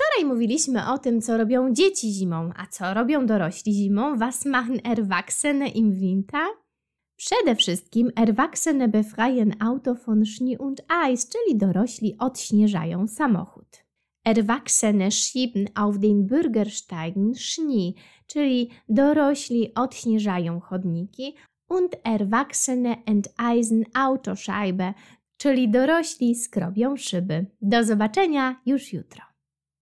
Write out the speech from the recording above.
Wczoraj mówiliśmy o tym, co robią dzieci zimą, a co robią dorośli zimą. Was machen Erwachsene im Winter? Przede wszystkim Erwachsene befreien Auto von Schnee und Eis, czyli dorośli odśnieżają samochód. Erwachsene schieben auf den Bürgersteigen Schnee, czyli dorośli odśnieżają chodniki, und Erwachsene enteisen Autoscheibe, czyli dorośli skrobią szyby. Do zobaczenia już jutro.